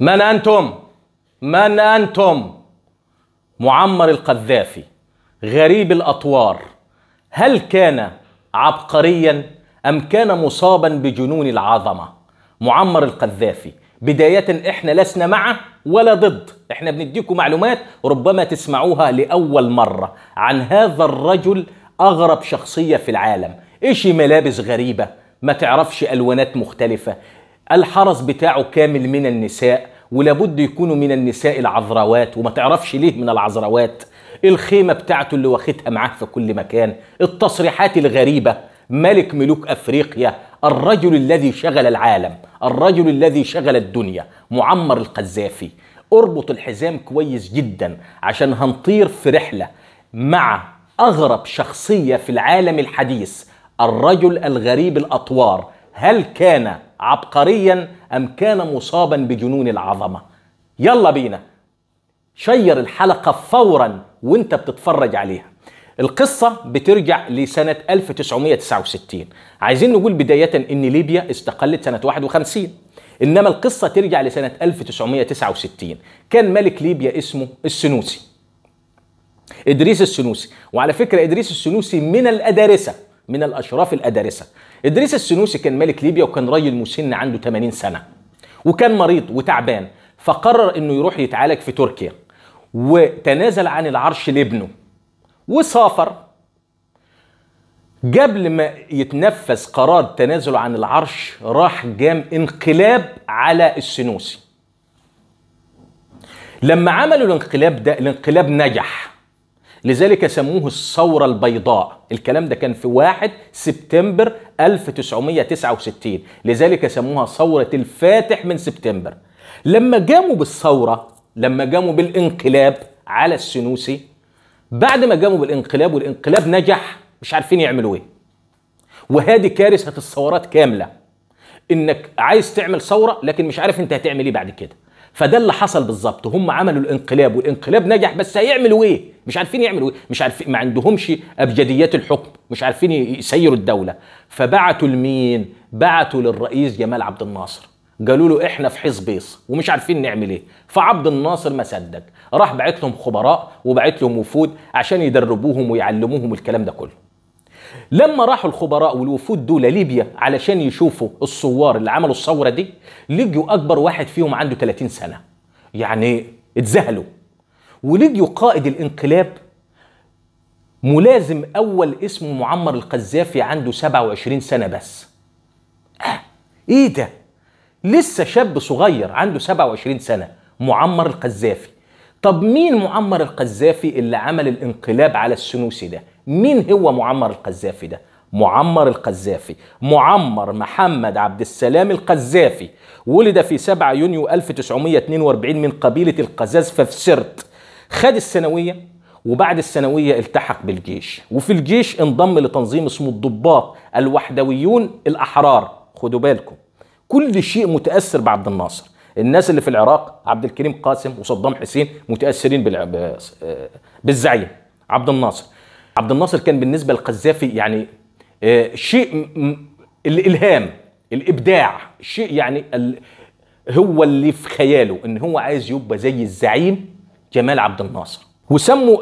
من أنتم؟ من أنتم؟ معمر القذافي غريب الأطوار هل كان عبقريا أم كان مصابا بجنون العظمة؟ معمر القذافي بداية احنا لسنا معه ولا ضد احنا بنديكم معلومات ربما تسمعوها لأول مرة عن هذا الرجل أغرب شخصية في العالم إيش ملابس غريبة ما تعرفش ألوانات مختلفة الحرس بتاعه كامل من النساء ولابد يكونوا من النساء العذروات وما تعرفش ليه من العذروات الخيمة بتاعته اللي واخدها معاه في كل مكان التصريحات الغريبة ملك ملوك أفريقيا الرجل الذي شغل العالم الرجل الذي شغل الدنيا معمر القذافي اربط الحزام كويس جدا عشان هنطير في رحلة مع أغرب شخصية في العالم الحديث الرجل الغريب الأطوار هل كان عبقريا أم كان مصابا بجنون العظمة يلا بينا شير الحلقة فورا وانت بتتفرج عليها القصة بترجع لسنة 1969 عايزين نقول بداية ان ليبيا استقلت سنة 51 انما القصة ترجع لسنة 1969 كان ملك ليبيا اسمه السنوسي ادريس السنوسي وعلى فكرة ادريس السنوسي من الادارسة من الأشراف الأدارسة إدريس السنوسي كان ملك ليبيا وكان راجل مسن عنده 80 سنة وكان مريض وتعبان فقرر انه يروح يتعالج في تركيا وتنازل عن العرش لابنه وسافر قبل ما يتنفذ قرار تنازله عن العرش راح جام انقلاب على السنوسي لما عملوا الانقلاب ده الانقلاب نجح لذلك سموه الثورة البيضاء الكلام ده كان في 1 سبتمبر 1969 لذلك سموها ثورة الفاتح من سبتمبر لما جاموا بالثورة لما جاموا بالانقلاب على السنوسي بعد ما جاموا بالانقلاب والانقلاب نجح مش عارفين يعملوا ايه وهذه كارثة الثورات كاملة انك عايز تعمل ثورة لكن مش عارف انت هتعمل ايه بعد كده فده اللي حصل بالظبط هم عملوا الانقلاب والانقلاب نجح بس هيعملوا ايه مش عارفين يعملوا ايه مش عارفين ما عندهمش ابجديات الحكم مش عارفين يسيروا الدوله فبعتوا لمين بعتوا للرئيس جمال عبد الناصر قالوا له احنا في بيص ومش عارفين نعمل ايه فعبد الناصر ما صدق راح بعت لهم خبراء وبعت لهم وفود عشان يدربوهم ويعلموهم الكلام ده كله لما راحوا الخبراء والوفود دول ليبيا علشان يشوفوا الثوار اللي عملوا الثوره دي لقيوا اكبر واحد فيهم عنده 30 سنه يعني اتزهلوا ولقيوا قائد الانقلاب ملازم اول اسمه معمر القذافي عنده 27 سنه بس آه ايه ده لسه شاب صغير عنده 27 سنه معمر القذافي طب مين معمر القذافي اللي عمل الانقلاب على السنوسي ده مين هو معمر القذافي ده معمر القذافي معمر محمد عبد السلام القذافي ولد في 7 يونيو 1942 من قبيلة القزازفة في سرت خد الثانوية وبعد الثانوية التحق بالجيش وفي الجيش انضم لتنظيم اسمه الضباط الوحدويون الأحرار خدوا بالكم كل شيء متأثر بعبد الناصر الناس اللي في العراق عبد الكريم قاسم وصدام حسين متأثرين بالزعيم عبد الناصر عبد الناصر كان بالنسبه للقذافي يعني آه، شيء الالهام الابداع شيء يعني هو اللي في خياله ان هو عايز يبقى زي الزعيم جمال عبد الناصر وسموا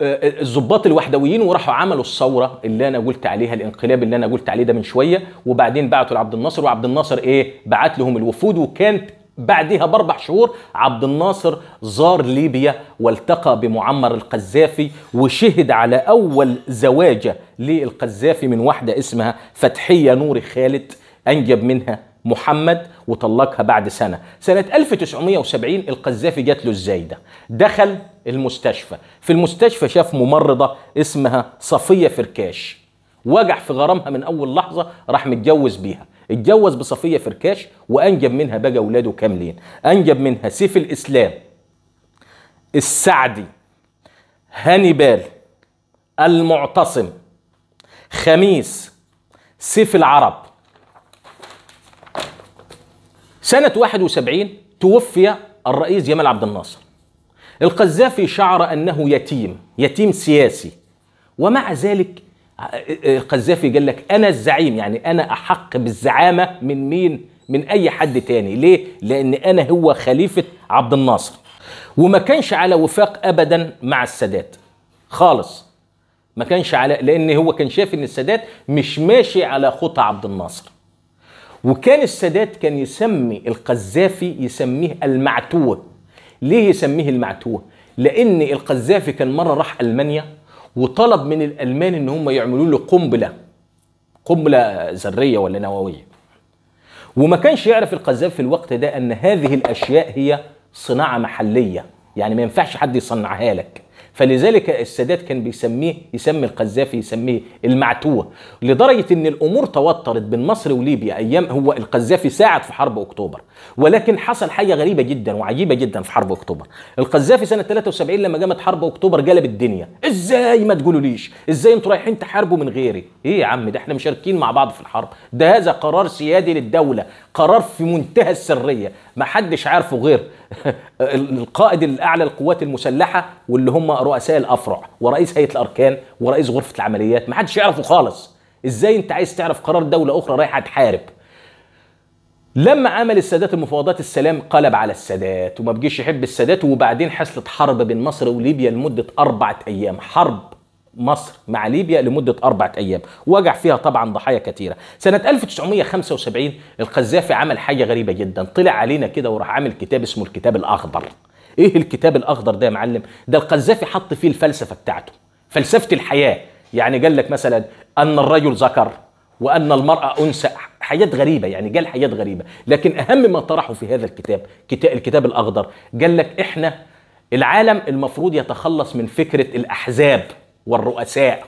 الظباط آه، آه، الوحدويين وراحوا عملوا الثوره اللي انا قلت عليها الانقلاب اللي انا قلت عليه ده من شويه وبعدين بعتوا لعبد الناصر وعبد الناصر ايه بعت لهم الوفود وكانت بعدها باربع شهور عبد الناصر زار ليبيا والتقى بمعمر القذافي وشهد على اول زواجه للقذافي من واحده اسمها فتحيه نوري خالد انجب منها محمد وطلقها بعد سنه سنه 1970 القذافي جات له الزايده دخل المستشفى في المستشفى شاف ممرضه اسمها صفيه فركاش وجع في غرامها من اول لحظه راح متجوز بيها اتجوز بصفيه فركاش وانجب منها بقى اولاده كاملين انجب منها سيف الاسلام السعدي هانيبال المعتصم خميس سيف العرب سنة 71 توفي الرئيس جمال عبد الناصر القذافي شعر أنه يتيم يتيم سياسي ومع ذلك القذافي قال لك انا الزعيم يعني انا احق بالزعامه من مين من اي حد تاني ليه لان انا هو خليفه عبد الناصر وما كانش على وفاق ابدا مع السادات خالص ما كانش على لان هو كان شايف ان السادات مش ماشي على خطى عبد الناصر وكان السادات كان يسمي القذافي يسميه المعتوه ليه يسميه المعتوه لان القذافي كان مره راح المانيا وطلب من الالمان ان هم يعملوا له قنبله قنبله ذريه ولا نوويه وما كانش يعرف القذافي في الوقت ده ان هذه الاشياء هي صناعه محليه يعني ما ينفعش حد يصنعها لك فلذلك السادات كان بيسميه يسمي القذافي يسميه المعتوه لدرجه ان الامور توترت بين مصر وليبيا ايام هو القذافي ساعد في حرب اكتوبر ولكن حصل حاجه غريبه جدا وعجيبه جدا في حرب اكتوبر القذافي سنه 73 لما قامت حرب اكتوبر جلب الدنيا ازاي ما تقولوليش ازاي انتوا رايحين تحاربوا من غيري ايه يا عم ده احنا مشاركين مع بعض في الحرب ده هذا قرار سيادي للدوله قرار في منتهى السريه ما حدش عارفه غير القائد الاعلى للقوات المسلحه واللي هم رؤساء الافرع ورئيس هيئه الاركان ورئيس غرفه العمليات ما حدش يعرفه خالص ازاي انت عايز تعرف قرار دوله اخرى رايحه تحارب لما عمل السادات المفاوضات السلام قلب على السادات وما بقيش يحب السادات وبعدين حصلت حرب بين مصر وليبيا لمدة أربعة أيام حرب مصر مع ليبيا لمدة أربعة أيام وجع فيها طبعا ضحايا كثيرة سنة 1975 القذافي عمل حاجة غريبة جدا طلع علينا كده وراح عامل كتاب اسمه الكتاب الأخضر إيه الكتاب الأخضر ده يا معلم ده القذافي حط فيه الفلسفة بتاعته فلسفة الحياة يعني قال لك مثلا أن الرجل ذكر وأن المرأة أنثى حاجات غريبه يعني قال حاجات غريبه لكن اهم ما طرحه في هذا الكتاب كتاب الكتاب الاخضر قال لك احنا العالم المفروض يتخلص من فكره الاحزاب والرؤساء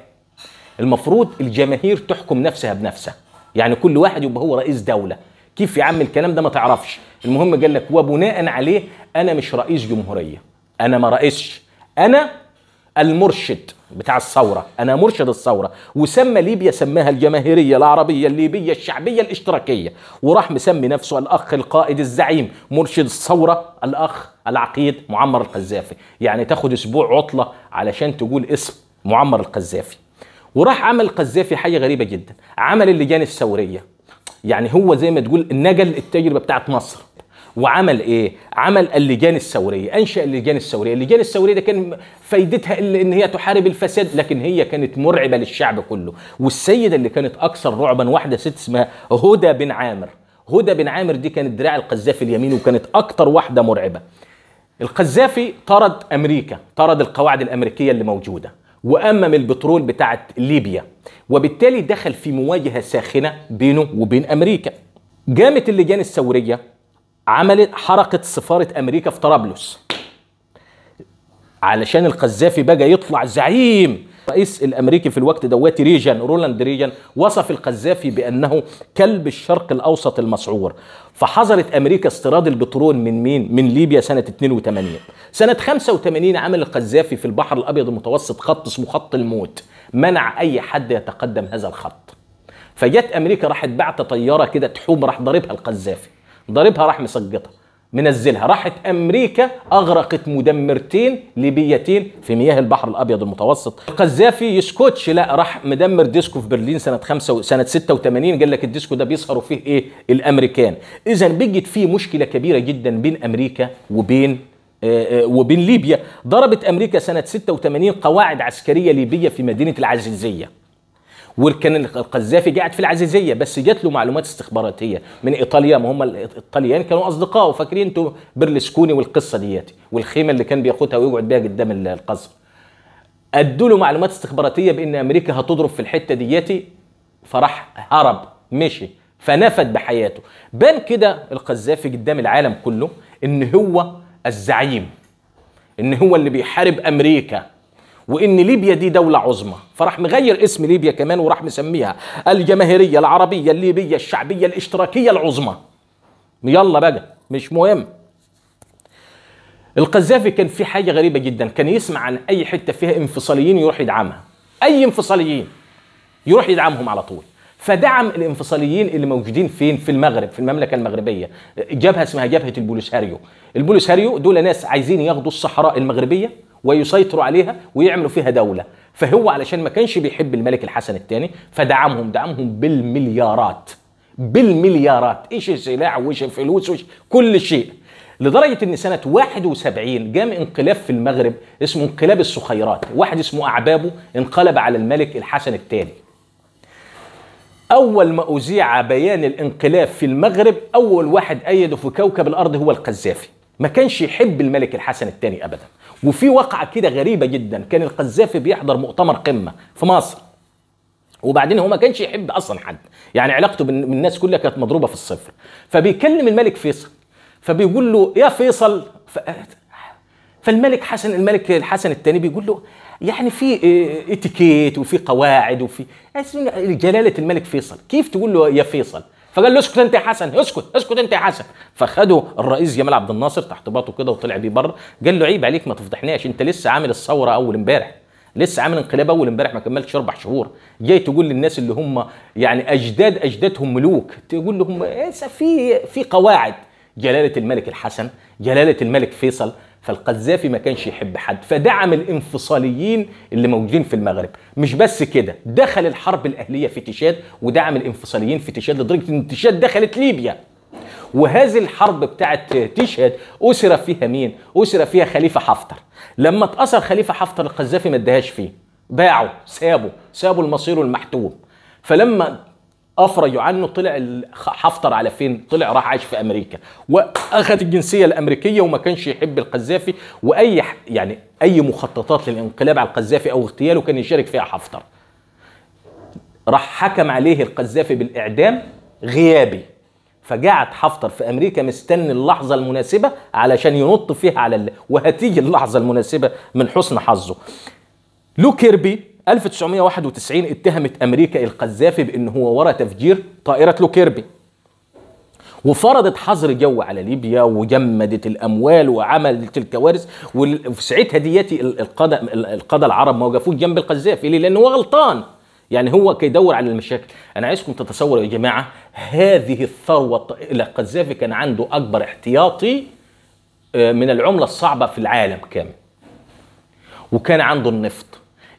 المفروض الجماهير تحكم نفسها بنفسها يعني كل واحد يبقى هو رئيس دوله كيف يا عم الكلام ده ما تعرفش المهم قال لك وبناء عليه انا مش رئيس جمهوريه انا ما رئيسش انا المرشد بتاع الثوره انا مرشد الثوره وسمى ليبيا سماها الجماهيريه العربيه الليبيه الشعبيه الاشتراكيه وراح مسمي نفسه الاخ القائد الزعيم مرشد الثوره الاخ العقيد معمر القذافي يعني تاخد اسبوع عطله علشان تقول اسم معمر القذافي وراح عمل القذافي حاجه غريبه جدا عمل اللجان الثوريه يعني هو زي ما تقول نقل التجربه بتاعت مصر وعمل ايه؟ عمل اللجان الثوريه، انشا اللجان الثوريه، اللجان الثوريه ده كان فايدتها الا ان هي تحارب الفساد لكن هي كانت مرعبه للشعب كله، والسيده اللي كانت اكثر رعبا واحده ست اسمها هدى بن عامر، هدى بن عامر دي كانت دراع القذافي اليمين وكانت اكثر واحده مرعبه. القذافي طرد امريكا، طرد القواعد الامريكيه اللي موجوده، وامم البترول بتاعت ليبيا، وبالتالي دخل في مواجهه ساخنه بينه وبين امريكا. قامت اللجان الثوريه عملت حركه سفاره امريكا في طرابلس علشان القذافي بقى يطلع زعيم الرئيس الامريكي في الوقت دوت ريجان رولاند ريجان وصف القذافي بانه كلب الشرق الاوسط المسعور فحظرت امريكا استيراد البترول من مين من ليبيا سنه 82 سنه 85 عمل القذافي في البحر الابيض المتوسط خط اسمه خط الموت منع اي حد يتقدم هذا الخط فجت امريكا راحت بعت طياره كده تحوم راح ضاربها القذافي ضاربها راح مسقطها منزلها راحت امريكا اغرقت مدمرتين ليبيتين في مياه البحر الابيض المتوسط القذافي يسكتش لا راح مدمر ديسكو في برلين سنه 5 و... سنه 86 قال لك الديسكو ده بيسهروا فيه ايه الامريكان اذا بقت في مشكله كبيره جدا بين امريكا وبين آه، آه، وبين ليبيا ضربت امريكا سنه 86 قواعد عسكريه ليبيه في مدينه العزيزيه وكان القذافي قاعد في العزيزيه بس جات له معلومات استخباراتيه من ايطاليا ما هم الايطاليين كانوا اصدقائه فاكرين انتوا برلسكوني والقصه دياتي والخيمه اللي كان بياخدها ويقعد بيها قدام القصر ادوا له معلومات استخباراتيه بان امريكا هتضرب في الحته دياتي فراح هرب مشي فنفد بحياته بان كده القذافي قدام العالم كله ان هو الزعيم ان هو اللي بيحارب امريكا وان ليبيا دي دوله عظمى فراح مغير اسم ليبيا كمان وراح مسميها الجماهيريه العربيه الليبيه الشعبيه الاشتراكيه العظمى يلا بقى مش مهم القذافي كان في حاجه غريبه جدا كان يسمع عن اي حته فيها انفصاليين يروح يدعمها اي انفصاليين يروح يدعمهم على طول فدعم الانفصاليين اللي موجودين فين في المغرب في المملكه المغربيه جبهه اسمها جبهه البوليساريو البوليساريو دول ناس عايزين ياخدوا الصحراء المغربيه ويسيطروا عليها ويعملوا فيها دوله فهو علشان ما كانش بيحب الملك الحسن الثاني فدعمهم دعمهم بالمليارات بالمليارات ايش السلاح وايش الفلوس وايش كل شيء لدرجة ان سنة 71 جام انقلاب في المغرب اسمه انقلاب السخيرات واحد اسمه اعبابه انقلب على الملك الحسن الثاني اول ما اذيع بيان الانقلاب في المغرب اول واحد ايده في كوكب الارض هو القذافي ما كانش يحب الملك الحسن الثاني ابدا وفي واقعه كده غريبه جدا كان القذافي بيحضر مؤتمر قمه في مصر وبعدين هو ما كانش يحب اصلا حد يعني علاقته بالناس كلها كانت مضروبه في الصفر فبيكلم الملك فيصل فبيقول له يا فيصل ف... فالملك حسن الملك الحسن الثاني بيقول له يعني في آه، اتيكيت وفي قواعد وفي جلاله الملك فيصل كيف تقول له يا فيصل فقال له اسكت انت يا حسن اسكت اسكت انت يا حسن فخده الرئيس جمال عبد الناصر تحت باطه كده وطلع بيه بره قال له عيب عليك ما تفضحناش انت لسه عامل الثوره اول امبارح لسه عامل انقلاب اول امبارح ما كملتش اربع شهور جاي تقول للناس اللي هم يعني اجداد اجدادهم ملوك تقول لهم إيه، في في قواعد جلاله الملك الحسن جلاله الملك فيصل فالقذافي ما كانش يحب حد فدعم الانفصاليين اللي موجودين في المغرب مش بس كده دخل الحرب الاهليه في تشاد ودعم الانفصاليين في تشاد لدرجه ان تشاد دخلت ليبيا وهذه الحرب بتاعت تشهد أسر فيها مين؟ أسر فيها خليفة حفتر لما اتأثر خليفة حفتر القذافي ما ادهاش فيه باعه سابه سابه المصير المحتوم فلما افرج عنه طلع حفتر على فين طلع راح عايش في امريكا واخذ الجنسيه الامريكيه وما كانش يحب القذافي واي يعني اي مخططات للانقلاب على القذافي او اغتياله كان يشارك فيها حفتر راح حكم عليه القذافي بالاعدام غيابي فقعد حفتر في امريكا مستني اللحظه المناسبه علشان ينط فيها على اللي. وهتيجي اللحظه المناسبه من حسن حظه لو كيربي 1991 اتهمت امريكا القذافي بان هو ورا تفجير طائره لوكيربي وفرضت حظر جو على ليبيا وجمدت الاموال وعملت الكوارث وفي ساعتها دياتي القاده القاده العرب ما وقفوش جنب القذافي ليه؟ لان هو غلطان يعني هو كيدور على المشاكل انا عايزكم تتصوروا يا جماعه هذه الثروه القذافي كان عنده اكبر احتياطي آه، من العمله الصعبه في العالم كامل وكان عنده النفط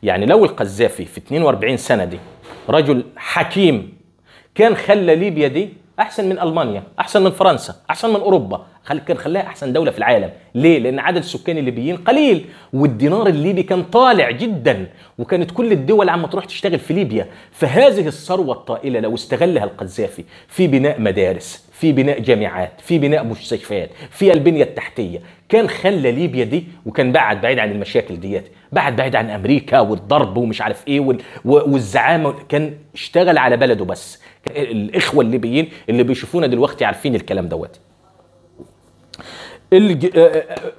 يعني لو القذافي في 42 سنه دي رجل حكيم كان خلى ليبيا دي احسن من المانيا احسن من فرنسا احسن من اوروبا كان خلاها احسن دوله في العالم ليه لان عدد السكان الليبيين قليل والدينار الليبي كان طالع جدا وكانت كل الدول عم تروح تشتغل في ليبيا فهذه الثروه الطائله لو استغلها القذافي في بناء مدارس في بناء جامعات في بناء مستشفيات في البنية التحتية كان خلى ليبيا دي وكان بعد بعيد عن المشاكل ديت بعد بعيد عن امريكا والضرب ومش عارف ايه وال... والزعامه كان اشتغل على بلده بس الاخوه الليبيين اللي بيشوفونا دلوقتي عارفين الكلام دوت الج... آه، آه، آه،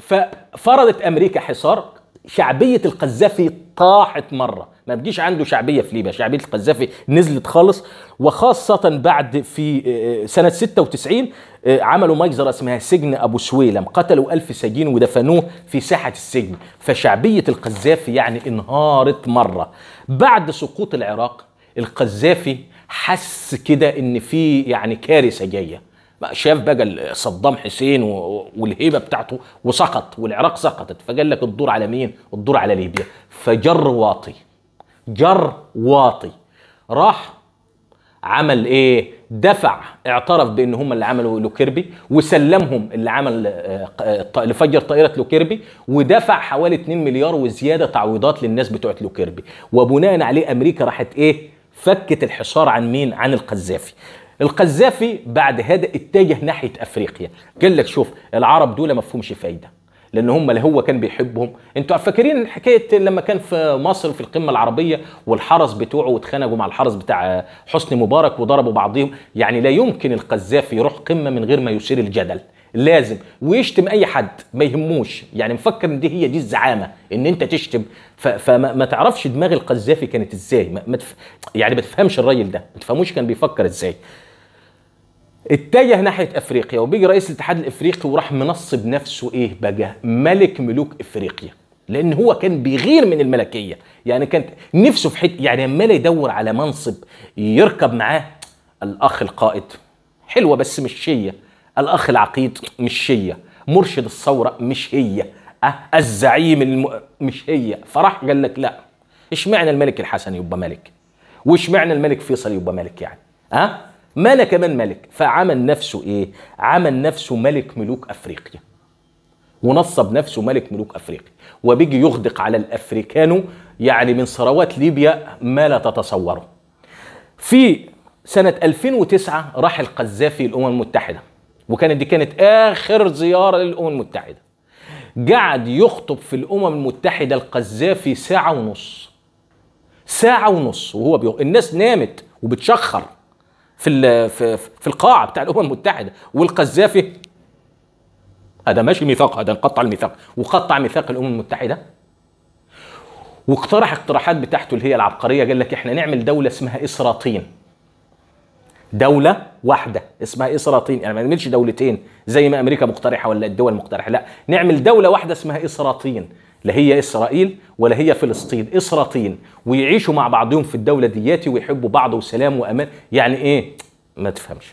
ففرضت امريكا حصار شعبيه القذافي طاحت مره ما بقيش عنده شعبيه في ليبيا شعبيه القذافي نزلت خالص وخاصه بعد في آه، آه، سنه 96 آه، عملوا مجزرة اسمها سجن أبو سويلم قتلوا ألف سجين ودفنوه في ساحة السجن فشعبية القذافي يعني انهارت مرة بعد سقوط العراق القذافي حس كده ان في يعني كارثه جايه شاف بقى صدام حسين والهيبه بتاعته وسقط والعراق سقطت فقال لك الدور على مين الدور على ليبيا فجر واطي جر واطي راح عمل ايه دفع اعترف بان هم اللي عملوا لوكيربي وسلمهم اللي عمل اللي آه، فجر طائره لوكيربي ودفع حوالي 2 مليار وزياده تعويضات للناس بتوعه لوكيربي وبناء عليه امريكا راحت ايه فكت الحصار عن مين عن القذافي القذافي بعد هذا اتجه ناحيه افريقيا قال لك شوف العرب دول ما فيهمش فايده لان هم اللي هو كان بيحبهم انتوا فاكرين حكايه لما كان في مصر في القمه العربيه والحرس بتوعه واتخانقوا مع الحرس بتاع حسني مبارك وضربوا بعضهم يعني لا يمكن القذافي يروح قمه من غير ما يثير الجدل لازم ويشتم اي حد ما يهموش يعني مفكر ان دي هي دي الزعامه ان انت تشتم فما تعرفش دماغ القذافي كانت ازاي ما يعني ما تفهمش الراجل ده ما تفهموش كان بيفكر ازاي اتجه ناحيه افريقيا وبيجي رئيس الاتحاد الافريقي وراح منصب نفسه ايه بقى ملك ملوك افريقيا لان هو كان بيغير من الملكيه يعني كان نفسه في حته يعني عمال يدور على منصب يركب معاه الاخ القائد حلوه بس مش هي الاخ العقيد مش هي مرشد الثوره مش هي أه الزعيم الم... مش هي فراح قال لك لا اشمعنى الملك الحسن يبقى ملك واشمعنى الملك فيصل يبقى ملك يعني ها أه؟ مال كمان ملك فعمل نفسه ايه عمل نفسه ملك ملوك افريقيا ونصب نفسه ملك ملوك افريقيا وبيجي يغدق على الافريكانو يعني من ثروات ليبيا ما لا تتصوره في سنة 2009 راح القذافي الأمم المتحدة وكانت دي كانت آخر زيارة للأمم المتحدة قعد يخطب في الأمم المتحدة القذافي ساعة ونص ساعة ونص وهو بيغ... الناس نامت وبتشخر في في القاعه بتاع الامم المتحده والقذافي هذا ماشي ميثاق هذا انقطع الميثاق وقطع ميثاق الامم المتحده واقترح اقتراحات بتاعته اللي هي العبقريه قال لك احنا نعمل دوله اسمها اسراطين دولة واحدة اسمها إسراطين يعني ما نعملش دولتين زي ما أمريكا مقترحة ولا الدول مقترحة لا نعمل دولة واحدة اسمها إسراطين لا هي اسرائيل ولا هي فلسطين اسرائيل ويعيشوا مع بعضهم في الدوله دياتي ويحبوا بعض وسلام وامان يعني ايه ما تفهمش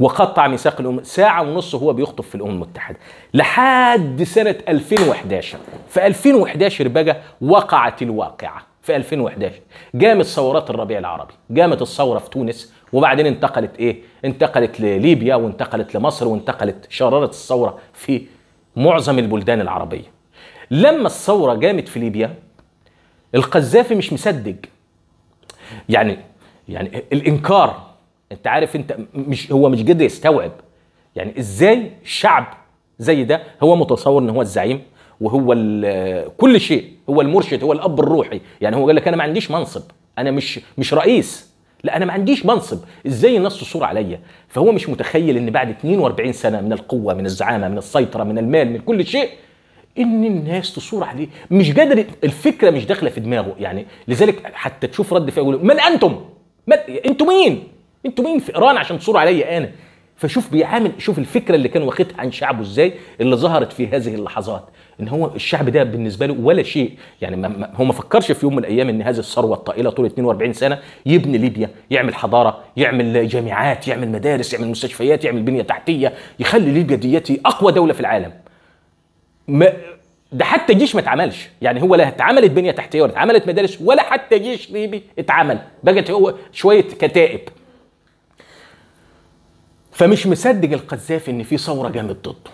وقطع ميثاق الامم ساعه ونص هو بيخطب في الامم المتحده لحد سنه 2011 في 2011 بقى وقعت الواقعه في 2011 جامت ثورات الربيع العربي جامت الثوره في تونس وبعدين انتقلت ايه انتقلت لليبيا وانتقلت لمصر وانتقلت شراره الثوره في معظم البلدان العربيه لما الثورة جامت في ليبيا القذافي مش مصدق يعني يعني الانكار انت عارف انت مش هو مش قادر يستوعب يعني ازاي شعب زي ده هو متصور ان هو الزعيم وهو كل شيء هو المرشد هو الاب الروحي يعني هو قال لك انا ما عنديش منصب انا مش مش رئيس لا انا ما عنديش منصب ازاي الناس تصور عليا فهو مش متخيل ان بعد 42 سنه من القوه من الزعامه من السيطره من المال من كل شيء ان الناس تصور عليه مش قادر الفكره مش داخله في دماغه يعني لذلك حتى تشوف رد فعله يقول من انتم من انتم مين انتم مين في ايران عشان تصوروا عليا انا فشوف بيعامل شوف الفكره اللي كان واخدها عن شعبه ازاي اللي ظهرت في هذه اللحظات ان هو الشعب ده بالنسبه له ولا شيء يعني ما هو ما فكرش في يوم من الايام ان هذه الثروه الطائله طول 42 سنه يبني ليبيا يعمل حضاره يعمل جامعات يعمل مدارس يعمل مستشفيات يعمل بنيه تحتيه يخلي ليبيا ديتي اقوى دوله في العالم ما ده حتى جيش ما اتعملش يعني هو لا اتعملت بنيه تحتيه ولا اتعملت مدارس ولا حتى جيش ليبي اتعمل بقت هو شويه كتائب فمش مصدق القذافي ان في ثوره جامد ضده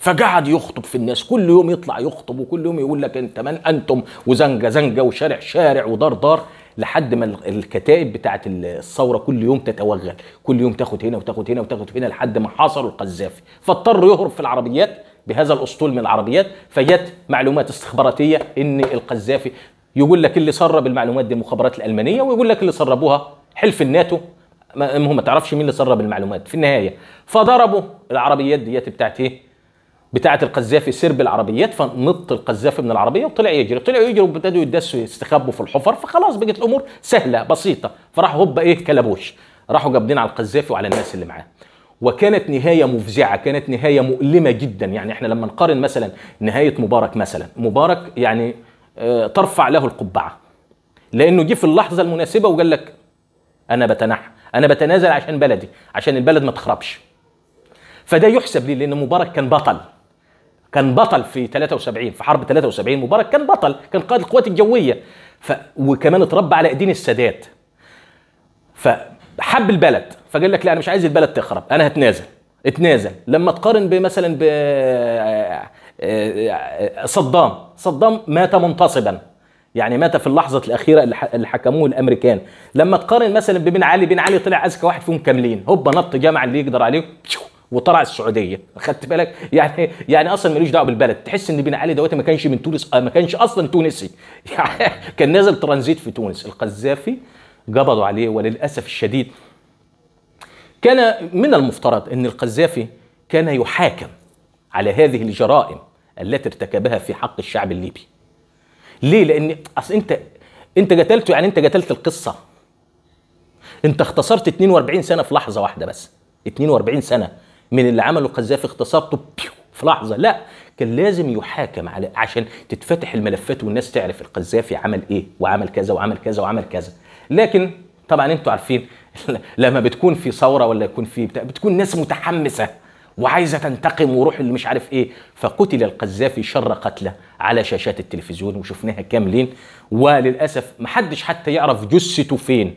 فقعد يخطب في الناس كل يوم يطلع يخطب وكل يوم يقول لك انت من انتم وزنجه زنجه وشارع شارع ودار دار لحد ما الكتائب بتاعه الثوره كل يوم تتوغل كل يوم تاخد هنا وتاخد هنا وتاخد هنا لحد ما حاصروا القذافي فاضطر يهرب في العربيات بهذا الاسطول من العربيات فجت معلومات استخباراتيه ان القذافي يقول لك اللي سرب المعلومات دي المخابرات الالمانيه ويقول لك اللي سربوها حلف الناتو المهم ما تعرفش مين اللي سرب المعلومات في النهايه فضربوا العربيات ديت بتاعت ايه بتاعت القذافي سرب العربيات فنط القذافي من العربيه وطلع يجري طلع يجري وابتدوا يدسوا يستخبوا في الحفر فخلاص بقت الامور سهله بسيطه فراح هوبا ايه كلبوش راحوا جابدين على القذافي وعلى الناس اللي معاه وكانت نهاية مفزعة كانت نهاية مؤلمة جدا يعني احنا لما نقارن مثلا نهاية مبارك مثلا مبارك يعني آه، ترفع له القبعة لأنه جه في اللحظة المناسبة وقال لك أنا بتنحى أنا بتنازل عشان بلدي عشان البلد ما تخربش فده يحسب ليه لأن مبارك كان بطل كان بطل في 73 في حرب 73 مبارك كان بطل كان قائد القوات الجوية ف... وكمان اتربى على ايدين السادات ف حب البلد فقال لك لا انا مش عايز البلد تخرب انا هتنازل اتنازل لما تقارن بمثلا ب صدام صدام مات منتصبا يعني مات في اللحظة الأخيرة اللي حكموه الأمريكان لما تقارن مثلا ببن علي بن علي طلع أذكى واحد فيهم كاملين هوبا نط جمع اللي يقدر عليه وطلع السعوديه خدت بالك يعني يعني اصلا ملوش دعوه بالبلد تحس ان بن علي دوت ما كانش من تونس آه، ما كانش اصلا تونسي يعني كان نازل ترانزيت في تونس القذافي قبضوا عليه وللأسف الشديد كان من المفترض أن القذافي كان يحاكم على هذه الجرائم التي ارتكبها في حق الشعب الليبي ليه لأن أصل أنت أنت قتلته يعني أنت قتلت القصة أنت اختصرت 42 سنة في لحظة واحدة بس 42 سنة من اللي عمله القذافي اختصرته بيو في لحظة لا كان لازم يحاكم على عشان تتفتح الملفات والناس تعرف القذافي عمل ايه وعمل كذا وعمل كذا وعمل كذا لكن طبعا انتوا عارفين لما بتكون في ثوره ولا يكون في بتاع بتكون ناس متحمسه وعايزه تنتقم وروح اللي مش عارف ايه فقتل القذافي شر قتله على شاشات التلفزيون وشفناها كاملين وللاسف محدش حتى يعرف جثته فين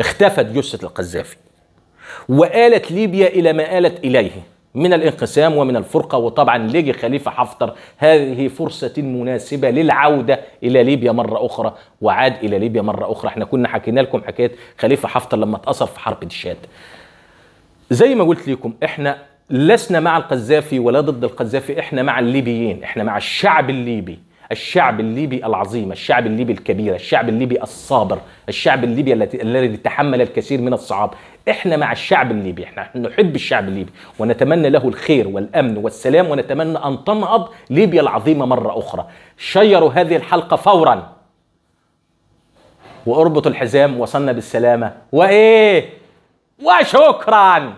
اختفت جثه القذافي وآلت ليبيا الى ما آلت اليه من الانقسام ومن الفرقة وطبعا لجي خليفة حفتر هذه فرصة مناسبة للعودة إلى ليبيا مرة أخرى وعاد إلى ليبيا مرة أخرى احنا كنا حكينا لكم حكاية خليفة حفتر لما اتأثر في حرب الشاد زي ما قلت لكم احنا لسنا مع القذافي ولا ضد القذافي احنا مع الليبيين احنا مع الشعب الليبي الشعب الليبي العظيم الشعب الليبي الكبير الشعب الليبي الصابر الشعب الليبي الذي تحمل الكثير من الصعاب احنا مع الشعب الليبي احنا نحب الشعب الليبي ونتمنى له الخير والامن والسلام ونتمنى ان تنهض ليبيا العظيمه مره اخرى شيروا هذه الحلقه فورا واربطوا الحزام وصلنا بالسلامه وايه وشكرا